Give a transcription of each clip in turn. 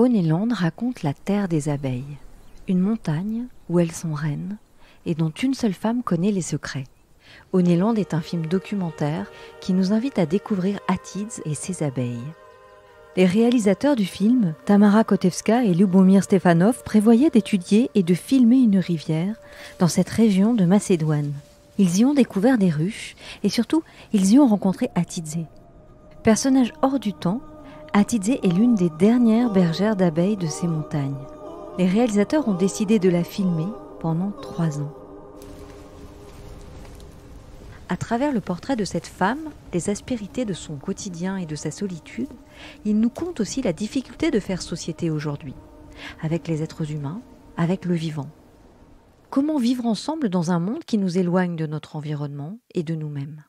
Oneland raconte la terre des abeilles, une montagne où elles sont reines et dont une seule femme connaît les secrets. Oneland est un film documentaire qui nous invite à découvrir Atides et ses abeilles. Les réalisateurs du film, Tamara Kotevska et Lubomir Stefanov, prévoyaient d'étudier et de filmer une rivière dans cette région de Macédoine. Ils y ont découvert des ruches et surtout, ils y ont rencontré Atizé. Personnage hors du temps Atidze est l'une des dernières bergères d'abeilles de ces montagnes. Les réalisateurs ont décidé de la filmer pendant trois ans. À travers le portrait de cette femme, les aspérités de son quotidien et de sa solitude, il nous compte aussi la difficulté de faire société aujourd'hui, avec les êtres humains, avec le vivant. Comment vivre ensemble dans un monde qui nous éloigne de notre environnement et de nous-mêmes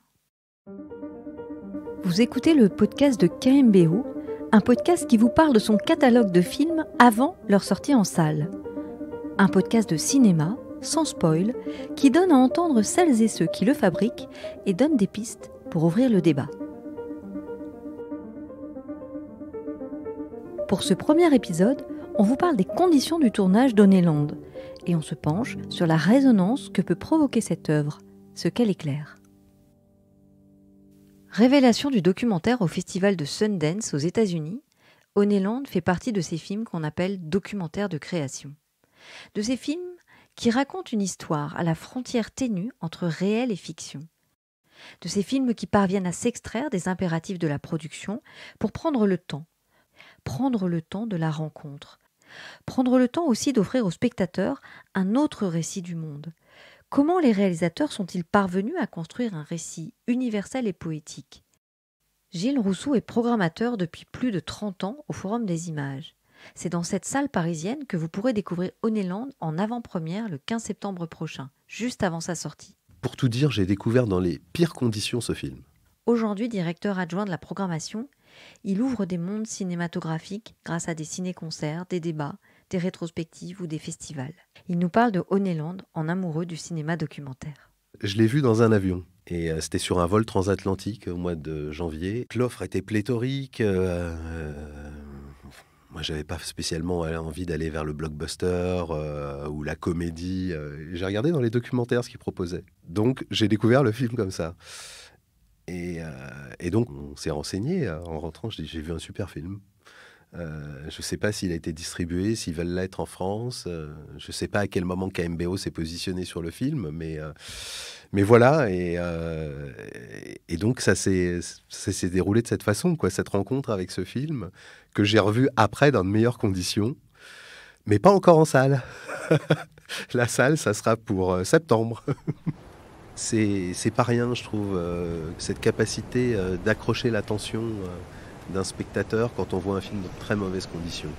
Vous écoutez le podcast de KMBO un podcast qui vous parle de son catalogue de films avant leur sortie en salle. Un podcast de cinéma, sans spoil, qui donne à entendre celles et ceux qui le fabriquent et donne des pistes pour ouvrir le débat. Pour ce premier épisode, on vous parle des conditions du tournage d'Onéland et on se penche sur la résonance que peut provoquer cette œuvre, ce qu'elle éclaire. Révélation du documentaire au festival de Sundance aux États-Unis, Honeyland fait partie de ces films qu'on appelle documentaires de création. De ces films qui racontent une histoire à la frontière ténue entre réel et fiction. De ces films qui parviennent à s'extraire des impératifs de la production pour prendre le temps. Prendre le temps de la rencontre. Prendre le temps aussi d'offrir au spectateur un autre récit du monde, Comment les réalisateurs sont-ils parvenus à construire un récit universel et poétique Gilles Rousseau est programmateur depuis plus de 30 ans au Forum des images. C'est dans cette salle parisienne que vous pourrez découvrir Onéland en avant-première le 15 septembre prochain, juste avant sa sortie. Pour tout dire, j'ai découvert dans les pires conditions ce film. Aujourd'hui directeur adjoint de la programmation, il ouvre des mondes cinématographiques grâce à des ciné-concerts, des débats, des rétrospectives ou des festivals. Il nous parle de Honeyland, en amoureux du cinéma documentaire. Je l'ai vu dans un avion. Et euh, c'était sur un vol transatlantique au mois de janvier. L'offre était pléthorique. Moi, euh, je euh, moi, j'avais pas spécialement envie d'aller vers le blockbuster ou la comédie. J'ai regardé dans les documentaires ce qu'ils proposaient. Donc, j'ai découvert le film comme ça. Et, et donc, on s'est renseigné. En rentrant, j'ai vu un super film. Euh, je ne sais pas s'il a été distribué, s'ils veulent l'être en France. Euh, je ne sais pas à quel moment KMBO s'est positionné sur le film, mais, euh, mais voilà. Et, et donc, ça s'est déroulé de cette façon, quoi, cette rencontre avec ce film que j'ai revu après dans de meilleures conditions, mais pas encore en salle. La salle, ça sera pour septembre. C'est pas rien, je trouve, cette capacité d'accrocher l'attention d'un spectateur quand on voit un film dans très mauvaises conditions.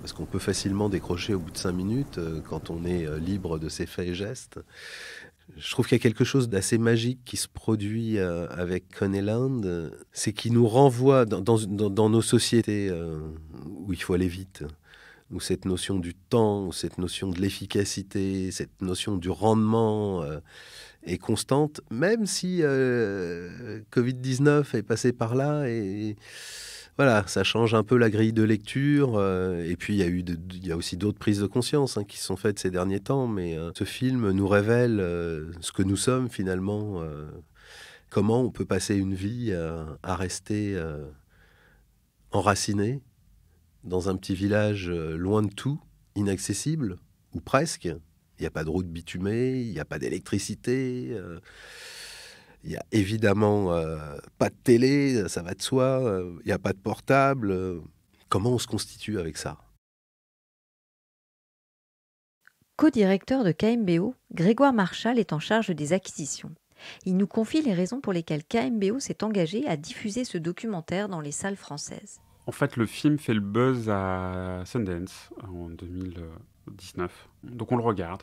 Parce qu'on peut facilement décrocher au bout de cinq minutes euh, quand on est euh, libre de ses faits et gestes. Je trouve qu'il y a quelque chose d'assez magique qui se produit euh, avec Connelland, c'est qu'il nous renvoie dans, nos sociétés où il faut aller vite où cette notion du temps, cette notion de l'efficacité, cette notion du rendement euh, est constante, même si euh, Covid-19 est passé par là et voilà, ça change un peu la grille de lecture. Euh, et puis, il y, a eu y a aussi d'autres prises de conscience hein, qui sont faites ces derniers temps. Mais ce film nous révèle ce que nous sommes finalement. comment on peut passer une vie à rester enraciné dans un petit village euh, loin de tout, inaccessible, ou presque. Il n'y a pas de route bitumée, il n'y a pas d'électricité, euh, il y n'y a évidemment euh, pas de télé, ça va de soi, il n'y a pas de portable. Comment on se constitue avec ça Co-directeur de KMBO, Grégoire Marchal est en charge des acquisitions. Il nous confie les raisons pour lesquelles KMBO s'est engagé à diffuser ce documentaire dans les salles françaises. En fait, le film fait le buzz à Sundance euh, en 2019. Donc on le regarde.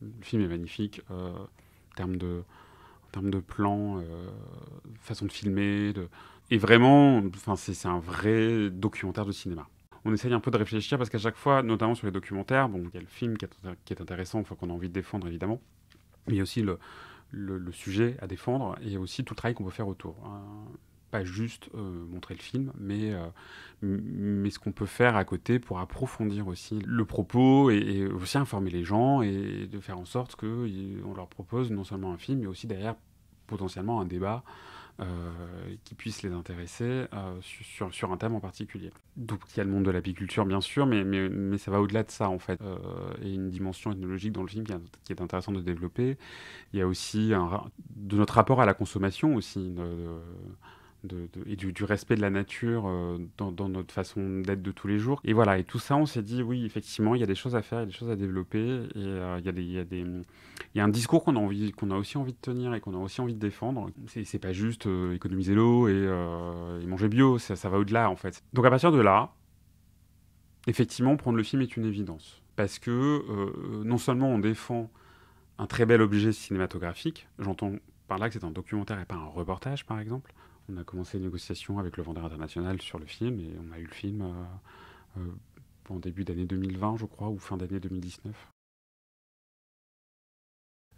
Le film est magnifique euh, en termes de, en de plans, euh, façon de filmer. De... Et vraiment, c'est un vrai documentaire de cinéma on essaye un peu de réfléchir parce qu'à chaque fois, notamment sur les documentaires, bon, il y a le film qui est, intéressant, qu'on a envie de défendre évidemment, mais il y a aussi le, sujet à défendre et aussi tout le travail qu'on peut faire autour. Hein pas juste euh, montrer le film, mais, euh, mais ce qu'on peut faire à côté pour approfondir aussi le propos et, aussi informer les gens et, de faire en sorte qu'on leur propose non seulement un film, mais aussi derrière potentiellement un débat euh, qui puisse les intéresser sur, un thème en particulier. Donc il y a le monde de l'apiculture bien sûr, mais, mais, ça va au-delà de ça en fait. et une dimension ethnologique dans le film qui, est intéressante de développer. Il y a aussi un, de notre rapport à la consommation aussi et du, respect de la nature euh, dans, notre façon d'être de tous les jours. Et voilà, et tout ça, on s'est dit, oui, effectivement, il y a des choses à faire, il y a des choses à développer, et euh, il, y a un discours qu'on a, a aussi envie de tenir et qu'on a aussi envie de défendre. C'est, pas juste euh, économiser l'eau et, manger bio, ça, ça va au-delà, en fait. Donc à partir de là, effectivement, prendre le film est une évidence. Parce que non seulement on défend un très bel objet cinématographique, j'entends par là que c'est un documentaire et pas un reportage, par exemple, on a commencé les négociations avec le vendeur international sur le film et on a eu le film euh, euh, en début d'année 2020, je crois, ou fin d'année 2019.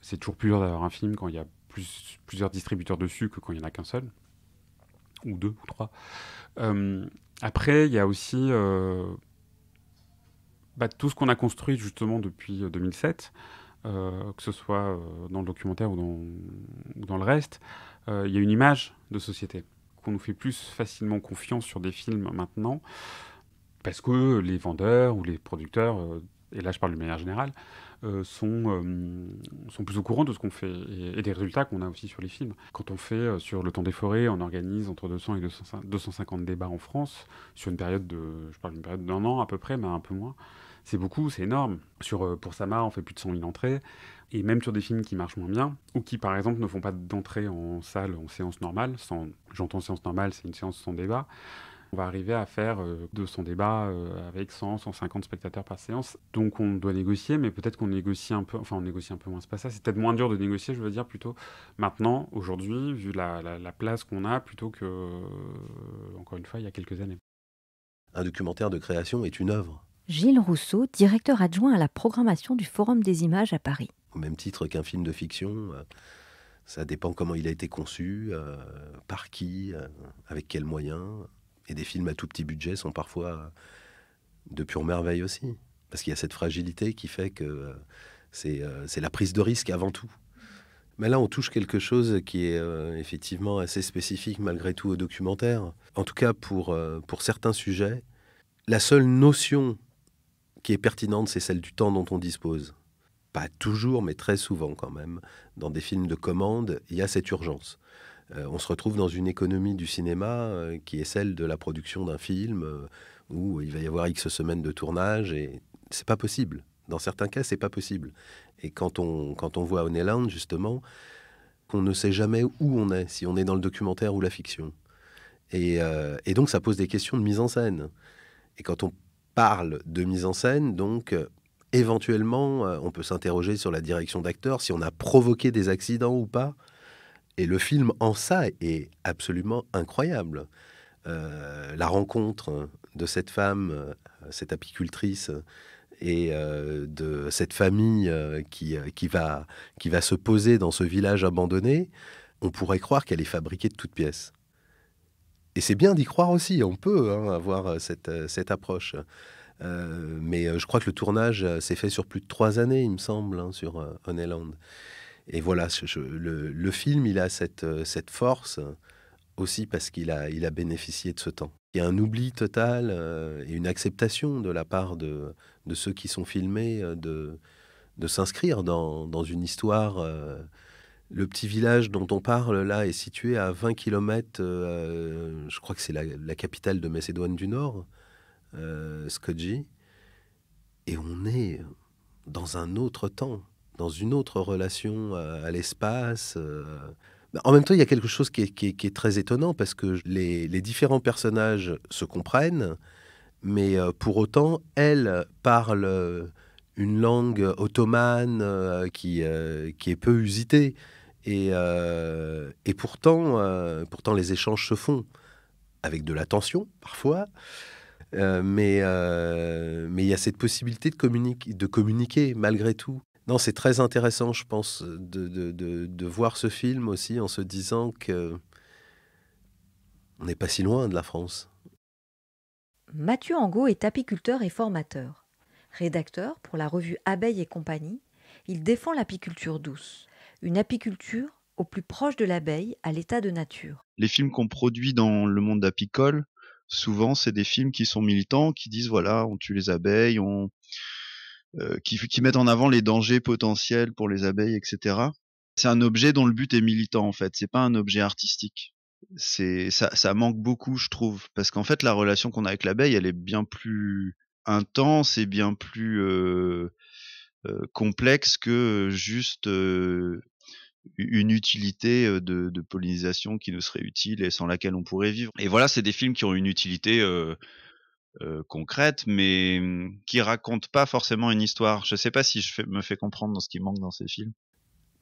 C'est toujours plus dur d'avoir un film quand il y a plusieurs distributeurs dessus que quand il n'y en a qu'un seul, ou deux, ou trois. Euh, après, il y a aussi bah, tout ce qu'on a construit justement depuis 2007. que ce soit dans le documentaire ou dans le reste, euh, il y a une image de société qu'on nous fait plus facilement confiance sur des films maintenant parce que les vendeurs ou les producteurs, euh, et là je parle de manière générale, euh, sont, plus au courant de ce qu'on fait et, des résultats qu'on a aussi sur les films. Quand on fait sur Le Temps des Forêts, on organise entre 200 et 250 débats en France sur une période de, je période d'un an à peu près, mais un peu moins. C'est beaucoup, c'est énorme. Sur, pour Sama, on fait plus de 100 000 entrées et même sur des films qui marchent moins bien, ou qui par exemple ne font pas d'entrée en salle, en séance normale, sans, j'entends séance normale, c'est une séance sans débat, on va arriver à faire 200 euh, débats euh, avec 100, 150 spectateurs par séance. Donc on doit négocier, mais peut-être qu'on négocie un peu, enfin on négocie un peu moins, c'est pas ça, c'est peut-être moins dur de négocier, je veux dire, plutôt maintenant, aujourd'hui, vu la, la place qu'on a, plutôt que, euh, encore une fois, il y a quelques années. Un documentaire de création est une œuvre. Gilles Rousseau, directeur adjoint à la programmation du Forum des images à Paris au même titre qu'un film de fiction. Euh, ça dépend comment il a été conçu, euh, par qui, euh, avec quels moyens. Et des films à tout petit budget sont parfois de pure merveille aussi. Parce qu'il y a cette fragilité qui fait que c'est la prise de risque avant tout. Mais là, on touche quelque chose qui est effectivement assez spécifique malgré tout au documentaire. En tout cas, pour, pour certains sujets, la seule notion qui est pertinente, c'est celle du temps dont on dispose pas toujours, mais très souvent quand même, dans des films de commande, il y a cette urgence. Euh, on se retrouve dans une économie du cinéma euh, qui est celle de la production d'un film euh, où il va y avoir X semaines de tournage et c'est pas possible. Dans certains cas, c'est pas possible. Et quand on, quand on voit Honeyland, justement, qu'on ne sait jamais où on est, si on est dans le documentaire ou la fiction. Et, et donc, ça pose des questions de mise en scène. Et quand on parle de mise en scène, donc éventuellement, euh, on peut s'interroger sur la direction d'acteur, si on a provoqué des accidents ou pas. Et le film en ça est absolument incroyable. Euh, la rencontre de cette femme, euh, cette apicultrice, et de cette famille qui, qui, va, qui va se poser dans ce village abandonné, on pourrait croire qu'elle est fabriquée de toutes pièces. Et c'est bien d'y croire aussi, on peut hein, avoir cette, cette approche. Euh, mais euh, je crois que le tournage euh, s'est fait sur plus de trois années, il me semble, hein, sur Honeyland Et voilà, le, film, il a cette, force aussi parce qu'il a, il a bénéficié de ce temps. Il y a un oubli total et une acceptation de la part de, ceux qui sont filmés de, s'inscrire dans, une histoire. le petit village dont on parle là est situé à 20 km, je crois que c'est la, la, capitale de Macédoine du Nord euh, et on est dans un autre temps, dans une autre relation euh, à, l'espace. Euh. En même temps, il y a quelque chose qui est, très étonnant parce que les, différents personnages se comprennent, mais euh, pour autant, elle parle une langue ottomane qui, est peu usitée. Et, et pourtant, pourtant, les échanges se font avec de l'attention tension parfois. Euh, mais euh, mais il y a cette possibilité de, de communiquer malgré tout. Non, c'est très intéressant, je pense, de, de, voir ce film aussi en se disant que on n'est pas si loin de la France. Mathieu Angot est apiculteur et formateur. Rédacteur pour la revue Abeille et compagnie, il défend l'apiculture douce, une apiculture au plus proche de l'abeille à l'état de nature. Les films qu'on produit dans le monde apicole souvent c'est des films qui sont militants, qui disent voilà, on tue les abeilles, on euh, qui, qui, mettent en avant les dangers potentiels pour les abeilles, etc. C'est un objet dont le but est militant en fait. C'est pas un objet artistique. C'est ça, manque beaucoup, je trouve, parce qu'en fait la relation qu'on a avec l'abeille, elle est bien plus intense et bien plus euh, euh, complexe que juste une utilité de, pollinisation qui nous serait utile et sans laquelle on pourrait vivre. Et voilà, c'est des films qui ont une utilité concrète, mais mmh, qui racontent pas forcément une histoire. Je sais pas si je me fais comprendre dans ce qui manque dans ces films.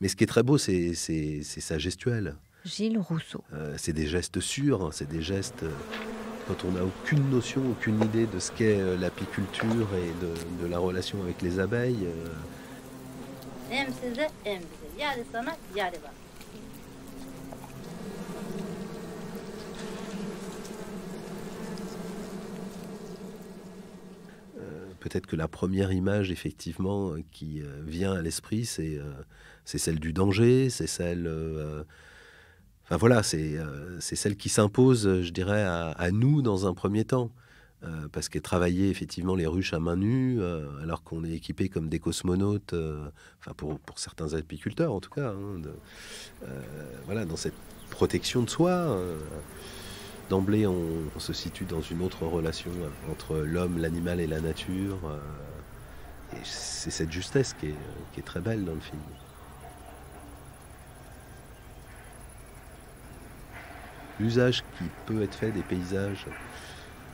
Mais ce qui est très beau, c'est c'est sa gestuelle. Gilles Rousseau. Euh, c'est des gestes sûrs, hein, c'est des gestes quand on n'a aucune notion, aucune idée de ce qu'est l'apiculture et de, de, la relation avec les abeilles. Euh peut-être que la première image, effectivement, euh, qui euh, vient à l'esprit, euh, c'est celle du danger, c'est celle. enfin voilà, c'est celle qui s'impose, je dirais, à, nous dans un premier temps. Euh, parce qu'est travailler effectivement les ruches à main nue, euh, alors qu'on est équipé comme des cosmonautes, euh, enfin pour, certains apiculteurs en tout cas, hein, voilà, dans cette protection de soi. D'emblée, on, se situe dans une autre relation entre l'homme, l'animal et la nature. et c'est cette justesse qui est très belle dans le film. L'usage qui peut être fait des paysages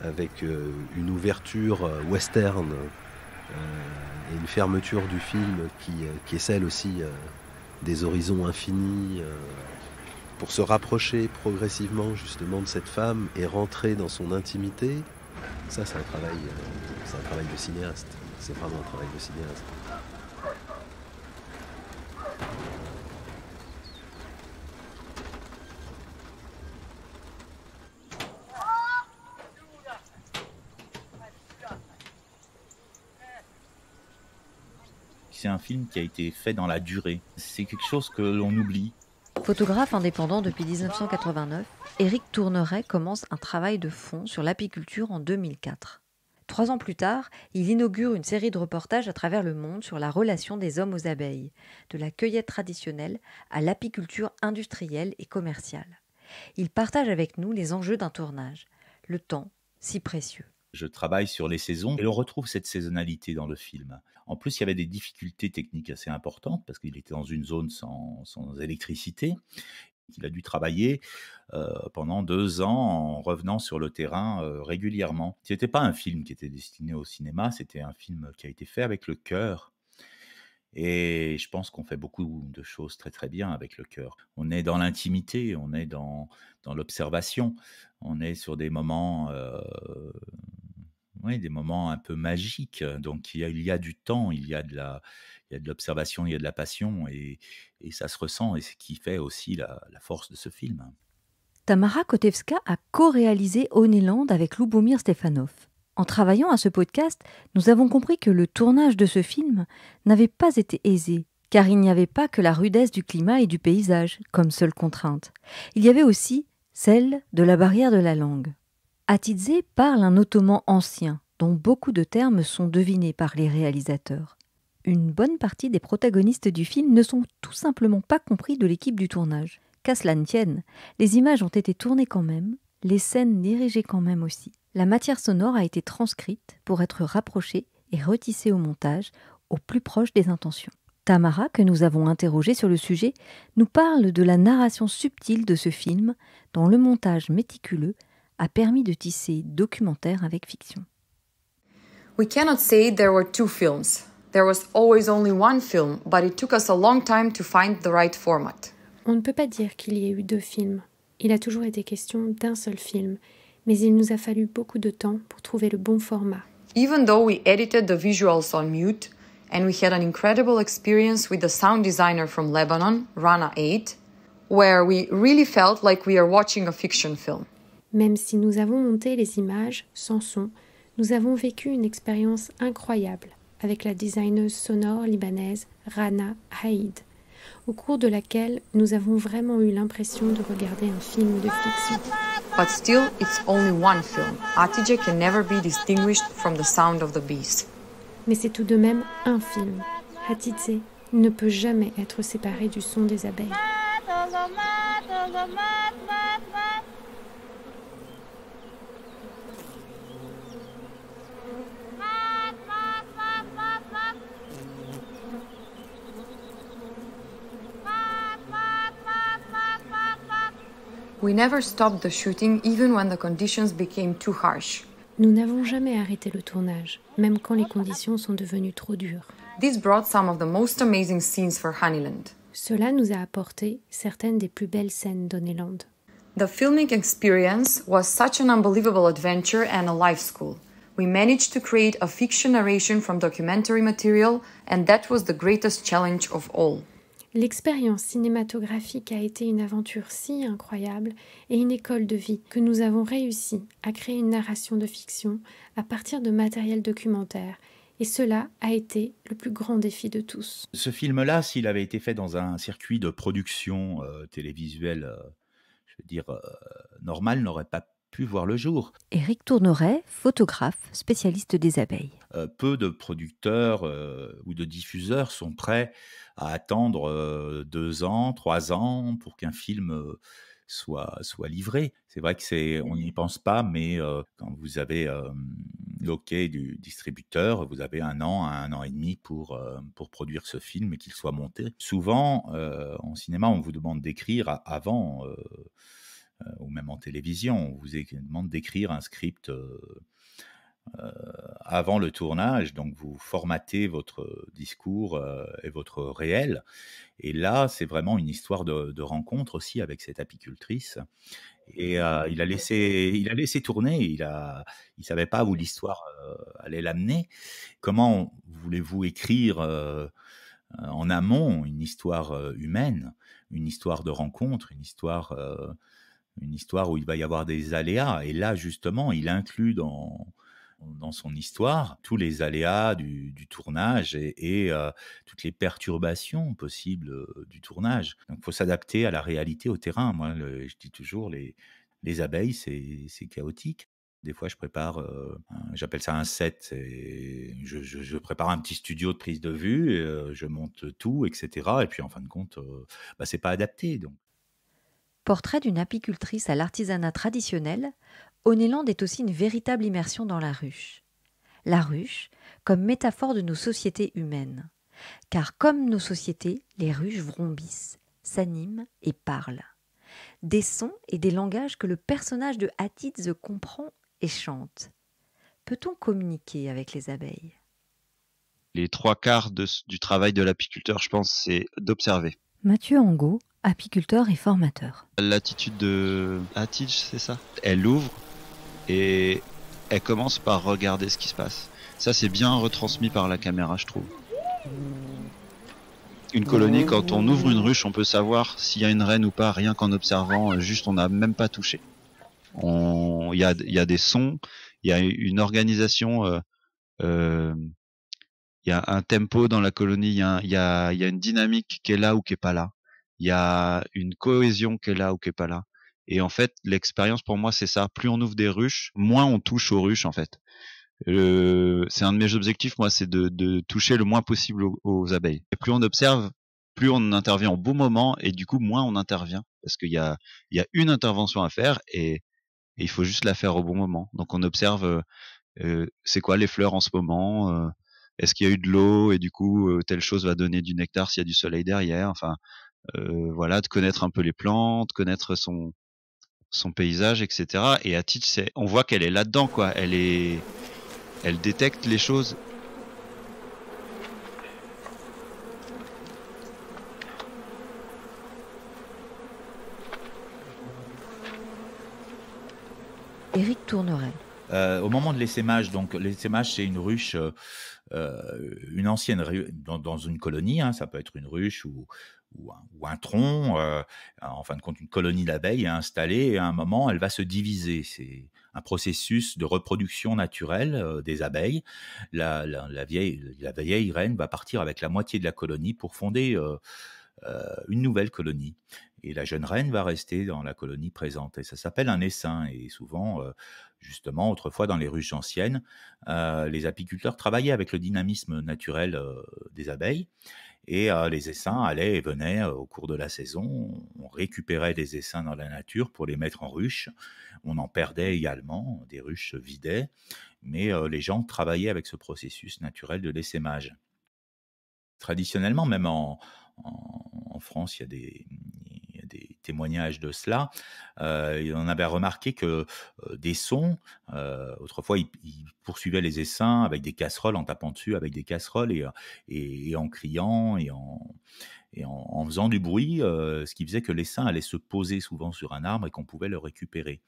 avec euh, une ouverture euh, western euh, et une fermeture du film qui, est celle aussi des horizons infinis, pour se rapprocher progressivement justement de cette femme et rentrer dans son intimité, ça c'est c'est un travail de cinéaste. C'est vraiment un travail de cinéaste. c'est un film qui a été fait dans la durée. C'est quelque chose que l'on oublie. Photographe indépendant depuis 1989, Éric Tourneret commence un travail de fond sur l'apiculture en 2004. Trois ans plus tard, il inaugure une série de reportages à travers le monde sur la relation des hommes aux abeilles, de la cueillette traditionnelle à l'apiculture industrielle et commerciale. Il partage avec nous les enjeux d'un tournage, le temps si précieux je travaille sur les saisons et on retrouve cette saisonnalité dans le film. En plus, il y avait des difficultés techniques assez importantes parce qu'il était dans une zone sans, électricité. Il a dû travailler euh, pendant deux ans en revenant sur le terrain euh, régulièrement. Ce n'était pas un film qui était destiné au cinéma, c'était un film qui a été fait avec le cœur. Et je pense qu'on fait beaucoup de choses très très bien avec le cœur. On est dans l'intimité, on est dans, l'observation, on est sur des moments euh, des moments un peu magiques. Euh, donc il y, a, du temps, il y a de la, il y a de l'observation, il y a de la passion et, ça se ressent et ce qui fait aussi la, force de ce film. Tamara Kotevska a co-réalisé Oneland avec Lubomir Stefanov. En travaillant à ce podcast, nous avons compris que le tournage de ce film n'avait pas été aisé, car il n'y avait pas que la rudesse du climat et du paysage comme seule contrainte. Il y avait aussi celle de la barrière de la langue. Atidze parle un ottoman ancien, dont beaucoup de termes sont devinés par les réalisateurs. Une bonne partie des protagonistes du film ne sont tout simplement pas compris de l'équipe du tournage. Qu'à cela ne tienne, les images ont été tournées quand même, les scènes dirigées quand même aussi. La matière sonore a été transcrite pour être rapprochée et retissée au montage, au plus proche des intentions. Tamara, que nous avons interrogée sur le sujet, nous parle de la narration subtile de ce film, dont le montage méticuleux a permis de tisser documentaire avec fiction. We cannot say there were two films. There was always only one film, but it took us a long time to find the right format. On ne peut pas dire qu'il y ait eu deux films. Il a toujours été question d'un seul film, mais il nous a fallu beaucoup de temps pour trouver le bon format. Even though we edited the visuals on mute and we had an incredible experience with the sound designer from Lebanon, Rana 8, where we really felt like we are watching a fiction film. Même si nous avons monté les images sans son, nous avons vécu une expérience incroyable avec la designeuse sonore libanaise Rana Haïd, au cours de laquelle nous avons vraiment eu l'impression de regarder un film de fiction. it's only one film. can never be distinguished from the sound of the Mais c'est tout de même un film. Hatidze ne peut jamais être séparé du son des abeilles. We never stopped the shooting even when the conditions became too harsh. Nous n'avons jamais arrêté le tournage, même quand les conditions sont devenues trop dures. This brought some of the most amazing scenes for Honeyland. Cela nous a apporté certaines des plus belles scènes d'Honeyland. The filming experience was such an unbelievable adventure and a life school. We managed to create a fiction narration from documentary material, and that was the greatest challenge of all. L'expérience cinématographique a été une aventure si incroyable et une école de vie que nous avons réussi à créer une narration de fiction à partir de matériel documentaire et cela a été le plus grand défi de tous. Ce film-là, s'il avait été fait dans un circuit de production euh, télévisuelle, euh, je veux dire, euh, normal, n'aurait pas voir le jour. Éric Tourneret, photographe, spécialiste des abeilles. Euh, peu de producteurs euh, ou de diffuseurs sont prêts à attendre euh, deux ans, trois ans pour qu'un film soit, soit livré. C'est vrai que c'est, on n'y pense pas, mais quand vous avez l'OK du distributeur, vous avez un an à un an et demi pour, pour produire ce film et qu'il soit monté. Souvent, en cinéma, on vous demande d'écrire avant euh, ou même en télévision, on vous demande d'écrire un script euh, euh, avant le tournage, donc vous formatez votre discours et votre réel. Et là, c'est vraiment une histoire de, rencontre aussi avec cette apicultrice. Et il a laissé, il a laissé tourner. Il a, il savait pas où l'histoire allait l'amener. Comment voulez-vous écrire en amont une histoire humaine, une histoire de rencontre, une histoire une histoire où il va y avoir des aléas. Et là, justement, il inclut dans, dans son histoire tous les aléas du, tournage et, euh, toutes les perturbations possibles euh, du tournage. Donc, il faut s'adapter à la réalité, au terrain. Moi, je dis toujours, les, les abeilles, c'est chaotique. Des fois, je prépare, euh, j'appelle ça un set, et je, prépare un petit studio de prise de vue, je monte tout, etc. Et puis, en fin de compte, bah, n'est pas adapté. Donc, Portrait d'une apicultrice à l'artisanat traditionnel, Onéland est aussi une véritable immersion dans la ruche. La ruche, comme métaphore de nos sociétés humaines. Car comme nos sociétés, les ruches vrombissent, s'animent et parlent. Des sons et des langages que le personnage de Hattitze comprend et chante. Peut-on communiquer avec les abeilles Les trois quarts du travail de l'apiculteur, je pense, c'est d'observer. Mathieu Angot, apiculteur et formateur. L'attitude de Atij, c'est ça Elle ouvre et elle commence par regarder ce qui se passe. Ça, c'est bien retransmis par la caméra, je trouve. Une colonie, quand on ouvre une ruche, on peut savoir s'il y a une reine ou pas, rien qu'en observant, euh, juste on n'a même pas touché. Il y a, des sons, il y a une organisation, euh, euh, il y a un tempo dans la colonie, il y, y a, une dynamique qui est là ou qui est pas là il y a une cohésion qui est là ou qui est pas là. Et en fait, l'expérience pour moi, c'est ça. Plus on ouvre des ruches, moins on touche aux ruches, en fait. Euh, c'est un de mes objectifs, moi, c'est de, de, toucher le moins possible aux, abeilles. Et plus on observe, plus on intervient au bon moment, et du coup, moins on intervient. Parce qu'il y a, il y a une intervention à faire, et, il faut juste la faire au bon moment. Donc on observe, euh, euh, c'est quoi les fleurs en ce moment Est-ce qu'il y a eu de l'eau, et du coup, telle chose va donner du nectar s'il y a du soleil derrière Enfin, euh, voilà, de connaître un peu les plantes, connaître son son paysage, etc. Et à c'est, on voit qu'elle est là-dedans, quoi. Elle est, elle détecte les choses. Eric Tournerel. Euh, au moment de l'essaimage, donc l'essaimage c'est une ruche euh, euh, une ancienne dans, dans une colonie, hein, ça peut être une ruche ou, un, tronc, euh, en fin de compte une colonie d'abeilles est installée, et à un moment elle va se diviser. C'est un processus de reproduction naturelle euh, des abeilles. La, vieille, la vieille reine va partir avec la moitié de la colonie pour fonder une nouvelle colonie et la jeune reine va rester dans la colonie présente. Et ça s'appelle un essaim. Et souvent, euh, justement, autrefois dans les ruches anciennes, euh, les apiculteurs travaillaient avec le dynamisme naturel euh, des abeilles. Et les essaims allaient et venaient au cours de la saison. On récupérait des essaims dans la nature pour les mettre en ruche. On en perdait également, des ruches se vidaient. Mais les gens travaillaient avec ce processus naturel de l'essaimage. Traditionnellement, même en, France, il y a des, des témoignages de cela. Euh, on avait remarqué que euh, des sons, euh, autrefois, ils, poursuivaient les essaims avec des casseroles, en tapant dessus avec des casseroles et, en criant et en, faisant du bruit, ce qui faisait que l'essaim allait se poser souvent sur un arbre et qu'on pouvait le récupérer.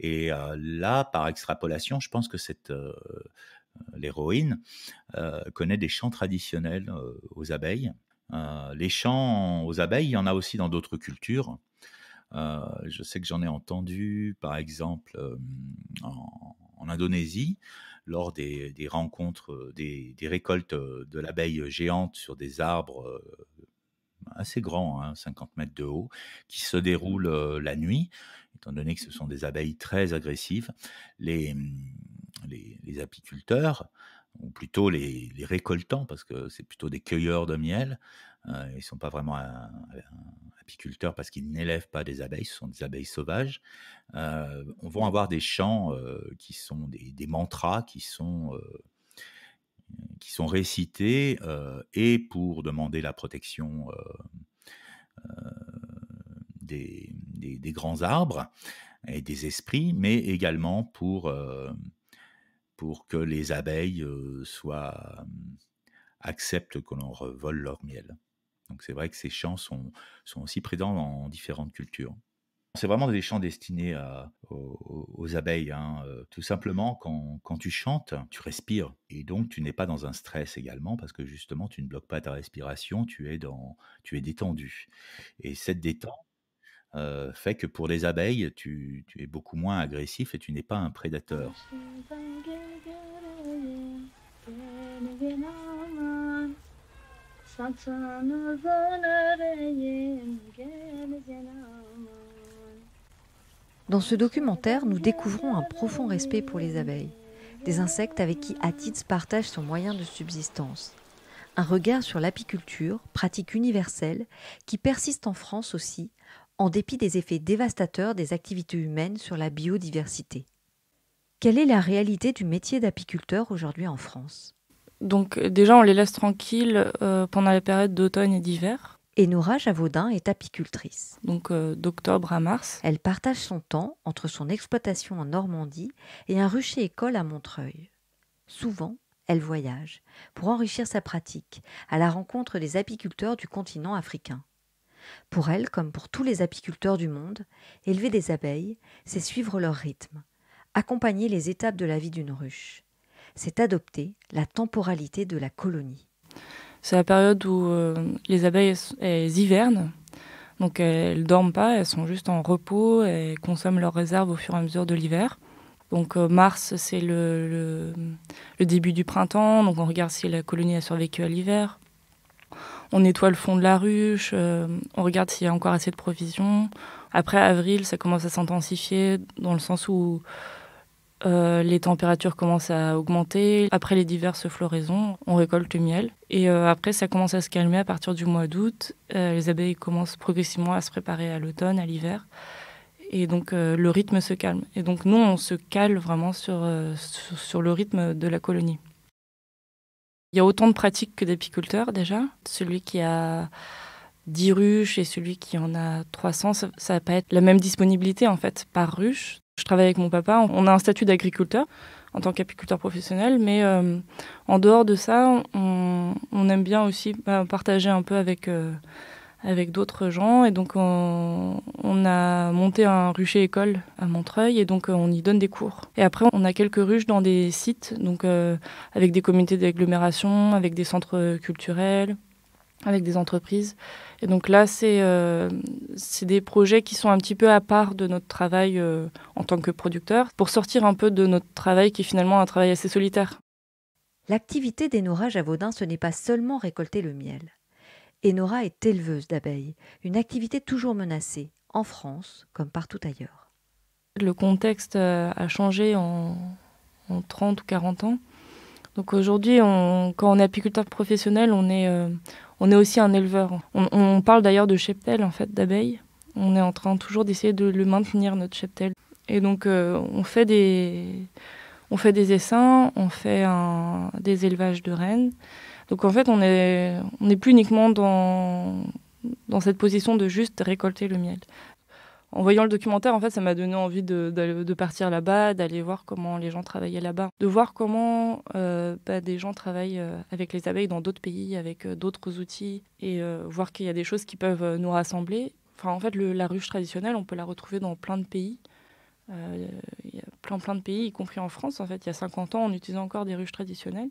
Et là, par extrapolation, je pense que cette l'héroïne connaît des chants traditionnels aux abeilles euh, les champs aux abeilles, il y en a aussi dans d'autres cultures. Euh, je sais que j'en ai entendu, par exemple, euh, en, Indonésie, lors des, rencontres, des, récoltes de l'abeille géante sur des arbres assez grands, 50 hein, mètres de haut, qui se déroulent mmh. la nuit, étant donné que ce sont des abeilles très agressives. les apiculteurs ou plutôt les, récoltants, parce que c'est plutôt des cueilleurs de miel. Hein, ils ne sont pas vraiment un, apiculteurs parce qu'ils n'élèvent pas des abeilles, ce sont des abeilles sauvages. Euh, on va avoir des chants euh, qui sont des, mantras qui sont, euh, qui sont récités et pour demander la protection des, grands arbres et des esprits, mais également pour pour que les abeilles euh, soient, euh, acceptent que l'on revole leur miel. Donc c'est vrai que ces champs sont, sont aussi présents dans différentes cultures. C'est vraiment des chants destinés aux, abeilles. Hein. Euh, tout simplement, quand, tu chantes, tu respires. Et donc, tu n'es pas dans un stress également, parce que justement, tu ne bloques pas ta respiration, tu es, dans, tu es détendu. Et cette détente fait que pour les abeilles, tu, tu es beaucoup moins agressif et tu n'es pas un prédateur. Dans ce documentaire, nous découvrons un profond respect pour les abeilles, des insectes avec qui Atitz partage son moyen de subsistance. Un regard sur l'apiculture, pratique universelle, qui persiste en France aussi, en dépit des effets dévastateurs des activités humaines sur la biodiversité. Quelle est la réalité du métier d'apiculteur aujourd'hui en France donc déjà, on les laisse tranquilles euh, pendant les périodes d'automne et d'hiver. Et Nora Javaudin est apicultrice. Donc euh, d'octobre à mars. Elle partage son temps entre son exploitation en Normandie et un rucher école à Montreuil. Souvent, elle voyage pour enrichir sa pratique à la rencontre des apiculteurs du continent africain. Pour elle, comme pour tous les apiculteurs du monde, élever des abeilles, c'est suivre leur rythme, accompagner les étapes de la vie d'une ruche c'est adopter la temporalité de la colonie. C'est la période où euh, les abeilles hivernent, donc elles dorment pas, elles sont juste en repos, et consomment leurs réserves au fur et à mesure de l'hiver. Donc euh, mars, c'est le, début du printemps, donc on regarde si la colonie a survécu à l'hiver. On nettoie le fond de la ruche, euh, on regarde s'il y a encore assez de provisions. Après avril, ça commence à s'intensifier dans le sens où euh, les températures commencent à augmenter. Après les diverses floraisons, on récolte le miel. Et euh, après, ça commence à se calmer à partir du mois d'août. Euh, les abeilles commencent progressivement à se préparer à l'automne, à l'hiver. Et donc, le rythme se calme. Et donc, nous, on se cale vraiment sur, le rythme de la colonie. Il y a autant de pratiques que d'apiculteurs déjà. Celui qui a 10 ruches et celui qui en a 300, ça, ne va pas être la même disponibilité en fait par ruche. Je travaille avec mon papa. On a un statut d'agriculteur en tant qu'apiculteur professionnel, mais euh, en dehors de ça, on, aime bien aussi bah, partager un peu euh, avec, d'autres gens. Et donc, on, a monté un rucher école à Montreuil et donc euh, on y donne des cours. Et après, on a quelques ruches dans des sites, donc avec des communautés d'agglomération, avec des centres culturels, avec des entreprises. Et donc là, euh, c'est des projets qui sont un petit peu à part de notre travail euh, en tant que producteur, pour sortir un peu de notre travail qui est finalement un travail assez solitaire. L'activité d'Enora Javaudin, ce n'est pas seulement récolter le miel. Enora est éleveuse d'abeilles, une activité toujours menacée, en France comme partout ailleurs. Le contexte euh, a changé en, en 30 ou 40 ans. Donc aujourd'hui, quand on est apiculteur professionnel, on est, euh, on est aussi un éleveur. On, parle d'ailleurs de cheptel, en fait, d'abeilles. On est en train toujours d'essayer de le maintenir, notre cheptel. Et donc, euh, on, fait des, on fait des essaims, on fait des élevages de rennes. Donc en fait, on n'est on plus uniquement dans, dans cette position de juste récolter le miel en voyant le documentaire, en fait, ça m'a donné envie de, partir là-bas, d'aller voir comment les gens travaillaient là-bas, de voir comment euh, bah, des gens travaillent euh, avec les abeilles dans d'autres pays, avec euh, d'autres outils, et voir qu'il y a des choses qui peuvent nous rassembler. Enfin, en fait, la ruche traditionnelle, on peut la retrouver dans plein de pays. il y a plein, plein de pays, y compris en France, en fait. Il y a 50 ans, on utilisait encore des ruches traditionnelles.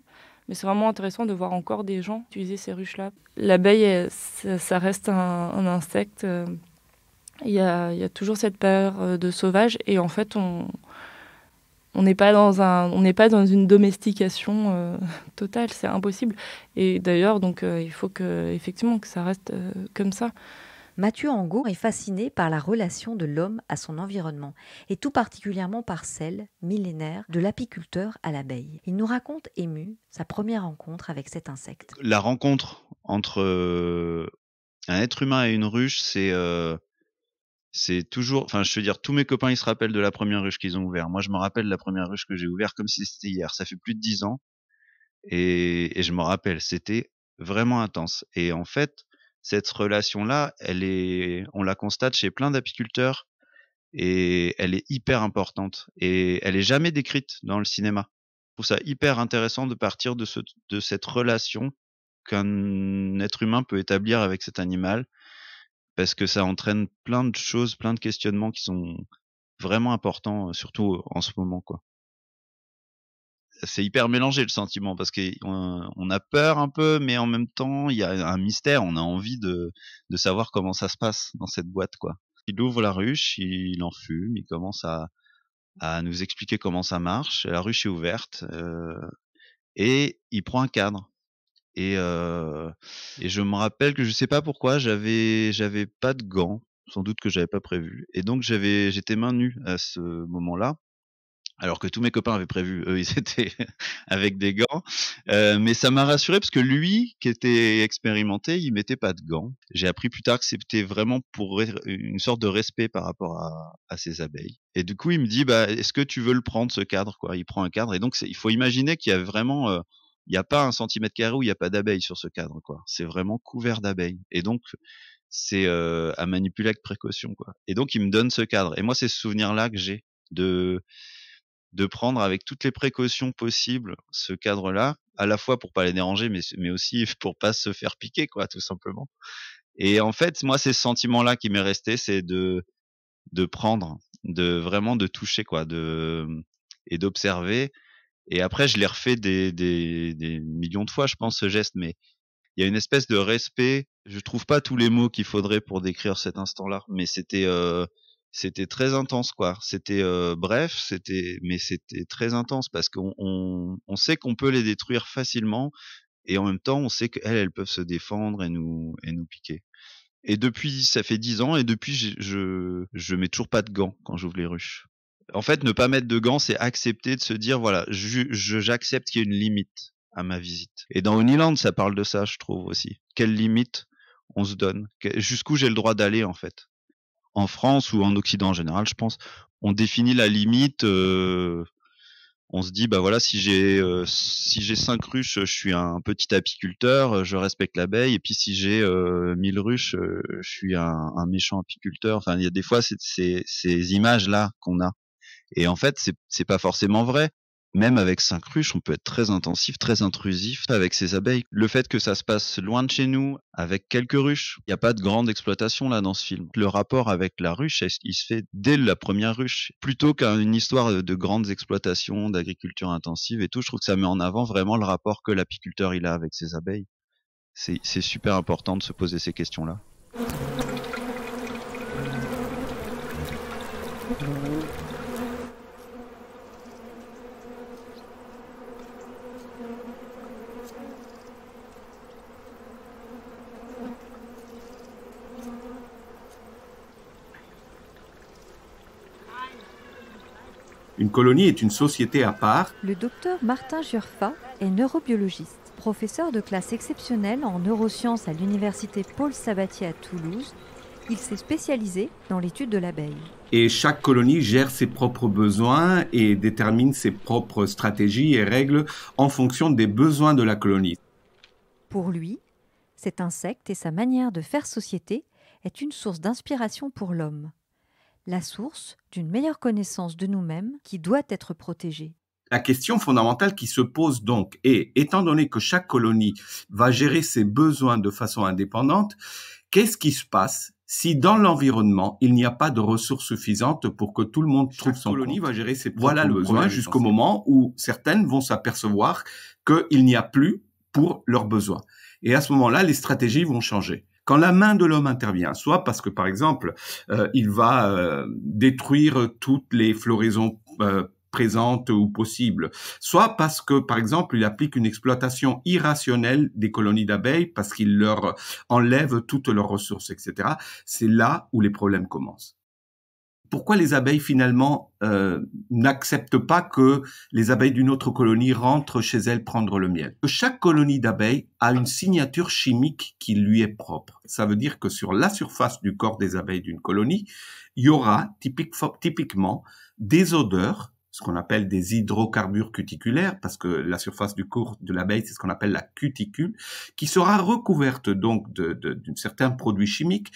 Mais c'est vraiment intéressant de voir encore des gens utiliser ces ruches-là. L'abeille, ça, reste un insecte il y a, il y a toujours cette peur euh, de sauvage et en fait, on on n'est pas dans un, on n'est pas dans une domestication euh, totale, c'est impossible. Et d'ailleurs, donc, euh, il faut que effectivement que ça reste comme ça. Mathieu Angot est fasciné par la relation de l'homme à son environnement, et tout particulièrement par celle, millénaire, de l'apiculteur à l'abeille. Il nous raconte ému sa première rencontre avec cet insecte. La rencontre entre un être humain et une ruche, c'est c'est toujours, enfin, je veux dire, tous mes copains, ils se rappellent de la première ruche qu'ils ont ouverte. Moi, je me rappelle de la première ruche que j'ai ouverte comme si c'était hier. Ça fait plus de dix ans. Et, et je me rappelle, c'était vraiment intense. Et en fait, cette relation-là, elle est, on la constate chez plein d'apiculteurs et elle est hyper importante et elle est jamais décrite dans le cinéma. Je trouve ça hyper intéressant de partir de, ce, de cette relation qu'un être humain peut établir avec cet animal parce que ça entraîne plein de choses, plein de questionnements qui sont vraiment importants, surtout en ce moment, quoi. C'est hyper mélangé le sentiment parce qu'on a peur un peu, mais en même temps, il y a un mystère. On a envie de, savoir comment ça se passe dans cette boîte, quoi. Il ouvre la ruche, il en fume, il commence à, nous expliquer comment ça marche. La ruche est ouverte et il prend un cadre. Et, et je me rappelle que je sais pas pourquoi, j'avais, j'avais pas de gants, sans doute que j'avais pas prévu. Et donc j'avais, j'étais main nue à ce moment-là. Alors que tous mes copains avaient prévu, eux, ils étaient avec des gants. mais ça m'a rassuré parce que lui, qui était expérimenté, il mettait pas de gants. J'ai appris plus tard que c'était vraiment pour une sorte de respect par rapport à, à ses abeilles. Et du coup, il me dit, bah, est-ce que tu veux le prendre ce cadre, quoi Il prend un cadre. Et donc, il faut imaginer qu'il y a vraiment il n'y a pas un centimètre carré où il n'y a pas d'abeilles sur ce cadre, quoi. C'est vraiment couvert d'abeilles. Et donc, c'est euh, à manipuler avec précaution, quoi. Et donc, il me donne ce cadre. Et moi, c'est ce souvenir-là que j'ai de de prendre avec toutes les précautions possibles ce cadre-là, à la fois pour pas les déranger, mais mais aussi pour pas se faire piquer, quoi, tout simplement. Et en fait, moi, c'est ce sentiment-là qui m'est resté, c'est de de prendre, de vraiment de toucher, quoi, de et d'observer et après, je l'ai refait des, des, des, millions de fois, je pense, ce geste, mais il y a une espèce de respect. Je trouve pas tous les mots qu'il faudrait pour décrire cet instant-là, mais c'était euh, c'était très intense, quoi. C'était euh, bref, c'était mais c'était très intense parce qu'on on, on sait qu'on peut les détruire facilement et en même temps, on sait qu'elles, elles peuvent se défendre et nous et nous piquer. Et depuis, ça fait dix ans, et depuis, je, je, je mets toujours pas de gants quand j'ouvre les ruches en fait, ne pas mettre de gants, c'est accepter de se dire, voilà, j'accepte qu'il y ait une limite à ma visite. Et dans Uniland, ça parle de ça, je trouve aussi. Quelle limite on se donne Jusqu'où j'ai le droit d'aller, en fait En France ou en Occident en général, je pense, on définit la limite. Euh, on se dit, bah voilà, si j'ai euh, si j'ai cinq ruches, je suis un petit apiculteur, je respecte l'abeille. Et puis si j'ai euh, mille ruches, je suis un, méchant apiculteur. Enfin, il y a des fois c'est ces images là qu'on a et en fait, c'est pas forcément vrai. Même avec cinq ruches, on peut être très intensif, très intrusif avec ces abeilles. Le fait que ça se passe loin de chez nous, avec quelques ruches, il n'y a pas de grande exploitation là dans ce film. Le rapport avec la ruche, il se fait dès la première ruche, plutôt qu'une histoire de grandes exploitations, d'agriculture intensive et tout. Je trouve que ça met en avant vraiment le rapport que l'apiculteur il a avec ses abeilles. C'est super important de se poser ces questions-là. Une colonie est une société à part. Le docteur Martin Jurfa est neurobiologiste. Professeur de classe exceptionnelle en neurosciences à l'université Paul Sabatier à Toulouse, il s'est spécialisé dans l'étude de l'abeille. Et chaque colonie gère ses propres besoins et détermine ses propres stratégies et règles en fonction des besoins de la colonie. Pour lui, cet insecte et sa manière de faire société est une source d'inspiration pour l'homme la source d'une meilleure connaissance de nous-mêmes qui doit être protégée. La question fondamentale qui se pose donc est, étant donné que chaque colonie va gérer ses besoins de façon indépendante, qu'est-ce qui se passe si dans l'environnement, il n'y a pas de ressources suffisantes pour que tout le monde trouve Chaque son colonie va gérer ses besoins jusqu'au moment où certaines vont s'apercevoir qu'il n'y a plus pour leurs besoins. Et à ce moment-là, les stratégies vont changer quand la main de l'homme intervient, soit parce que par exemple euh, il va euh, détruire toutes les floraisons euh, présentes ou possibles, soit parce que par exemple il applique une exploitation irrationnelle des colonies d'abeilles parce qu'il leur enlève toutes leurs ressources, etc. C'est là où les problèmes commencent pourquoi les abeilles finalement euh, n'acceptent pas que les abeilles d'une autre colonie rentrent chez elles prendre le miel. Chaque colonie d'abeilles a une signature chimique qui lui est propre. Ça veut dire que sur la surface du corps des abeilles d'une colonie, il y aura typiquement des odeurs ce qu'on appelle des hydrocarbures cuticulaires, parce que la surface du corps de l'abeille, c'est ce qu'on appelle la cuticule, qui sera recouverte donc d'un certain produit chimique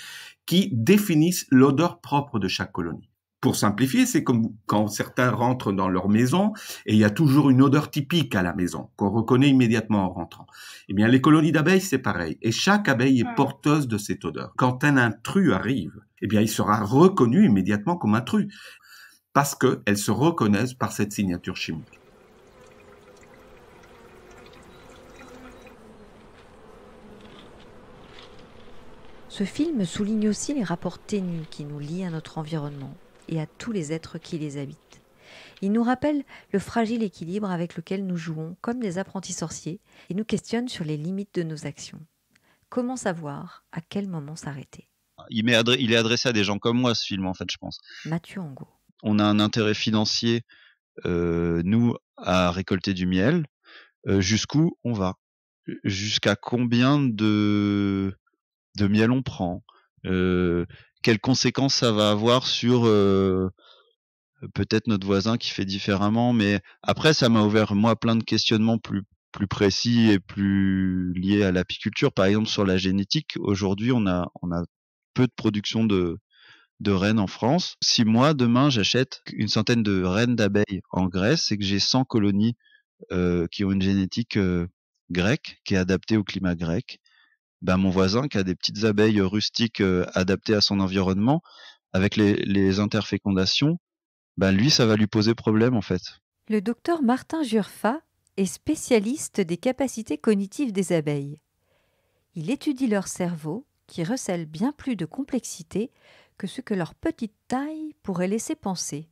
qui définissent l'odeur propre de chaque colonie. Pour simplifier, c'est comme quand certains rentrent dans leur maison et il y a toujours une odeur typique à la maison qu'on reconnaît immédiatement en rentrant. Eh bien, les colonies d'abeilles, c'est pareil. Et chaque abeille est porteuse de cette odeur. Quand un intrus arrive, eh bien, il sera reconnu immédiatement comme intrus parce qu'elles se reconnaissent par cette signature chimique. Ce film souligne aussi les rapports ténus qui nous lient à notre environnement et à tous les êtres qui les habitent. Il nous rappelle le fragile équilibre avec lequel nous jouons comme des apprentis sorciers et nous questionne sur les limites de nos actions. Comment savoir à quel moment s'arrêter il, est adressé à des gens comme moi, ce film, en fait, je pense. Mathieu Angot on a un intérêt financier, nous, à récolter du miel, jusqu'où on va Jusqu'à combien de, de miel on prend Quelles conséquences ça va avoir sur peut-être notre voisin qui fait différemment Mais après, ça m'a ouvert, moi, plein de questionnements plus, plus précis et plus liés à l'apiculture. Par exemple, sur la génétique, aujourd'hui, on a, on a peu de production de, de rennes en France. Si moi, demain, j'achète une centaine de rennes d'abeilles en Grèce et que j'ai 100 colonies euh, qui ont une génétique euh, grecque, qui est adaptée au climat grec, ben, mon voisin qui a des petites abeilles rustiques euh, adaptées à son environnement, avec les, interfécondations, ben, lui, ça va lui poser problème en fait. Le docteur Martin Jurfa est spécialiste des capacités cognitives des abeilles. Il étudie leur cerveau, qui recèle bien plus de complexité que ce que leur petite taille pourrait laisser penser.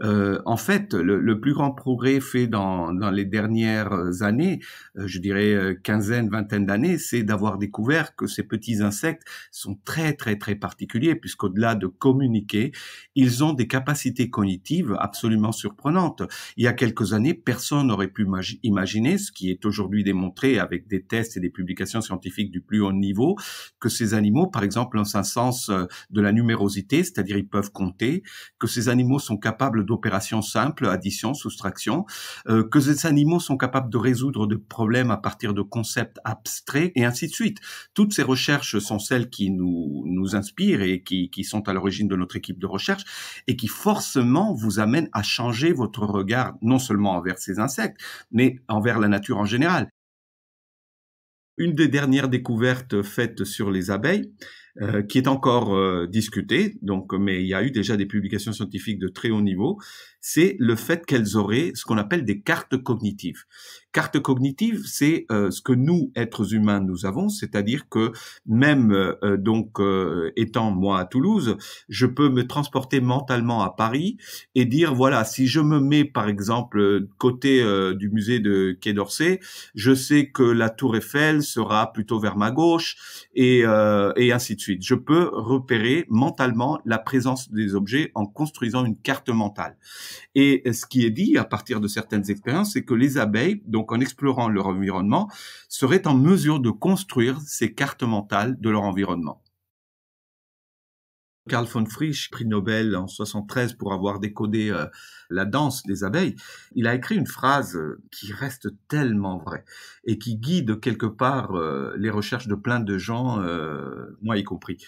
Euh, en fait, le, plus grand progrès fait dans, dans les dernières années, euh, je dirais euh, quinzaine, vingtaine d'années, c'est d'avoir découvert que ces petits insectes sont très, très, très particuliers, puisqu'au-delà de communiquer, ils ont des capacités cognitives absolument surprenantes. Il y a quelques années, personne n'aurait pu imaginer, ce qui est aujourd'hui démontré avec des tests et des publications scientifiques du plus haut niveau, que ces animaux, par exemple, ont un sens euh, de la numérosité, c'est-à-dire ils peuvent compter, que ces animaux sont capables d'opérations simples, addition, soustraction, euh, que ces animaux sont capables de résoudre des problèmes à partir de concepts abstraits et ainsi de suite. Toutes ces recherches sont celles qui nous, nous inspirent et qui, qui sont à l'origine de notre équipe de recherche et qui forcément vous amènent à changer votre regard non seulement envers ces insectes, mais envers la nature en général. Une des dernières découvertes faites sur les abeilles, euh, qui est encore euh, discuté, Donc, mais il y a eu déjà des publications scientifiques de très haut niveau c'est le fait qu'elles auraient ce qu'on appelle des cartes cognitives. Cartes cognitives, c'est euh, ce que nous, êtres humains, nous avons, c'est-à-dire que même euh, euh, donc étant moi à Toulouse, je peux me transporter mentalement à Paris et dire voilà, si je me mets par exemple côté du musée de Quai d'Orsay, je sais que la Tour Eiffel sera plutôt vers ma gauche et, et ainsi de suite. Je peux repérer mentalement la présence des objets en construisant une carte mentale. Et ce qui est dit à partir de certaines expériences, c'est que les abeilles, donc en explorant leur environnement, seraient en mesure de construire ces cartes mentales de leur environnement. Carl von Frisch, prix Nobel en 73 pour avoir décodé euh, la danse des abeilles, il a écrit une phrase euh, qui reste tellement vraie et qui guide quelque part euh, les recherches de plein de gens, moi y compris.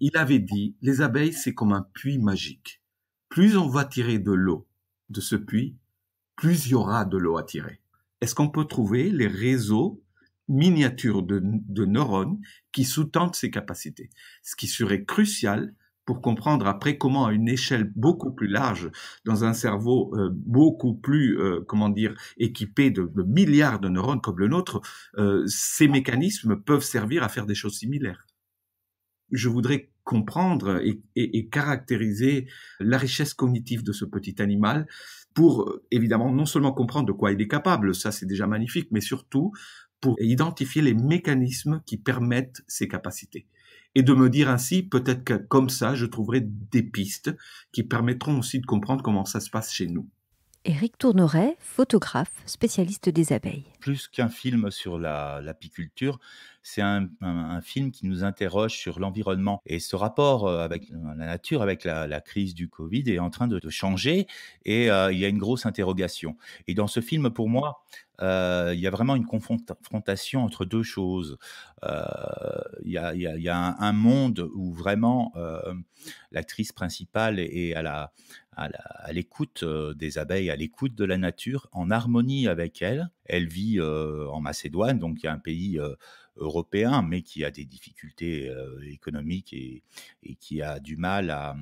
Il avait dit, les abeilles, c'est comme un puits magique. Plus on va tirer de l'eau de ce puits, plus il y aura de l'eau à tirer. Est-ce qu'on peut trouver les réseaux miniatures de, neurones qui sous-tendent ces capacités Ce qui serait crucial pour comprendre après comment à une échelle beaucoup plus large, dans un cerveau euh, beaucoup plus, euh, comment dire, équipé de, milliards de neurones comme le nôtre, euh, ces mécanismes peuvent servir à faire des choses similaires je voudrais comprendre et, caractériser la richesse cognitive de ce petit animal pour euh, évidemment non seulement comprendre de quoi il est capable, ça c'est déjà magnifique, mais surtout pour identifier les mécanismes qui permettent ces capacités. Et de me dire ainsi, peut-être que comme ça, je trouverai des pistes qui permettront aussi de comprendre comment ça se passe chez nous. Éric Tourneret, photographe, spécialiste des abeilles. Plus qu'un film sur l'apiculture, c'est un, film qui nous interroge sur l'environnement. Et ce rapport euh, avec la nature, avec la, crise du Covid, est en train de, changer et euh, il y a une grosse interrogation. Et dans ce film, pour moi, euh, il y a vraiment une confrontation entre deux choses. Euh, il, y a, un, monde où vraiment euh, l'actrice principale est, à la à l'écoute des abeilles, à l'écoute de la nature, en harmonie avec elle. Elle vit en Macédoine, donc il y a un pays européen, mais qui a des difficultés économiques et, qui a du mal à,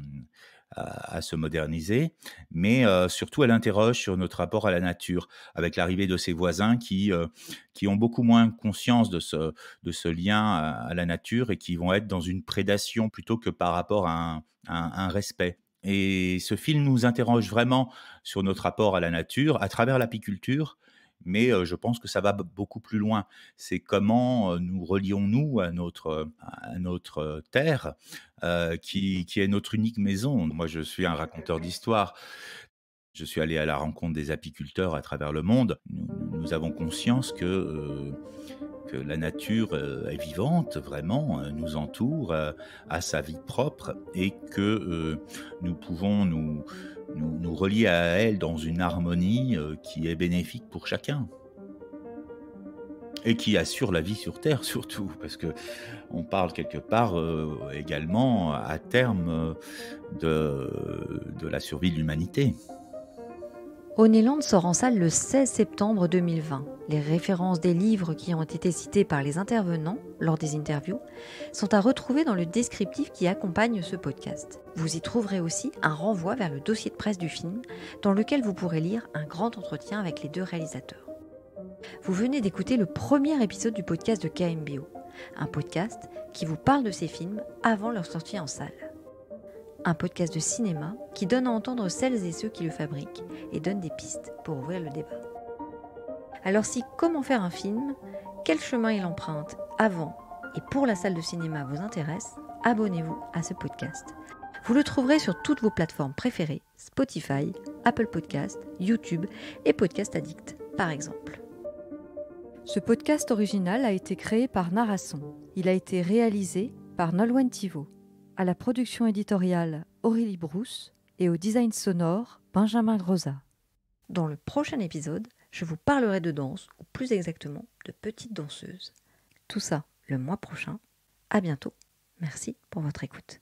à, se moderniser, mais mmh. euh, surtout elle interroge sur notre rapport à la nature, avec l'arrivée de ses voisins qui, euh, ont beaucoup moins conscience de ce, de ce lien à, la nature et qui vont être dans une prédation plutôt que par rapport à un respect. Et ce film nous interroge vraiment sur notre rapport à la nature à travers l'apiculture, mais je pense que ça va beaucoup plus loin. C'est comment nous relions-nous à notre, à notre terre, qui, qui est notre unique maison. Moi, je suis un raconteur d'histoire. Je suis allé à la rencontre des apiculteurs à travers le monde. Nous, avons conscience que que la nature euh, est vivante, vraiment, euh, nous entoure, euh, à sa vie propre, et que nous pouvons nous, relier à elle dans une harmonie qui est bénéfique pour chacun et qui assure la vie sur Terre surtout, parce que on parle quelque part également à terme de la survie de l'humanité. Honeyland sort en salle le 16 septembre 2020. Les références des livres qui ont été cités par les intervenants lors des interviews sont à retrouver dans le descriptif qui accompagne ce podcast. Vous y trouverez aussi un renvoi vers le dossier de presse du film dans lequel vous pourrez lire un grand entretien avec les deux réalisateurs. Vous venez d'écouter le premier épisode du podcast de KMBO, un podcast qui vous parle de ces films avant leur sortie en salle un podcast de cinéma qui donne à entendre celles et ceux qui le fabriquent et donne des pistes pour ouvrir le débat. Alors si comment faire un film, quel chemin il emprunte avant et pour la salle de cinéma vous intéresse, abonnez-vous à ce podcast. Vous le trouverez sur toutes vos plateformes préférées, Spotify, Apple Podcast, YouTube et Podcast Addict par exemple. Ce podcast original a été créé par Narasson. Il a été réalisé par Nolwenn Tivo à la production éditoriale Aurélie Brousse et au design sonore Benjamin Rosa. Dans le prochain épisode, je vous parlerai de danse, ou plus exactement de petites danseuses. Tout ça le mois prochain. À bientôt. Merci pour votre écoute.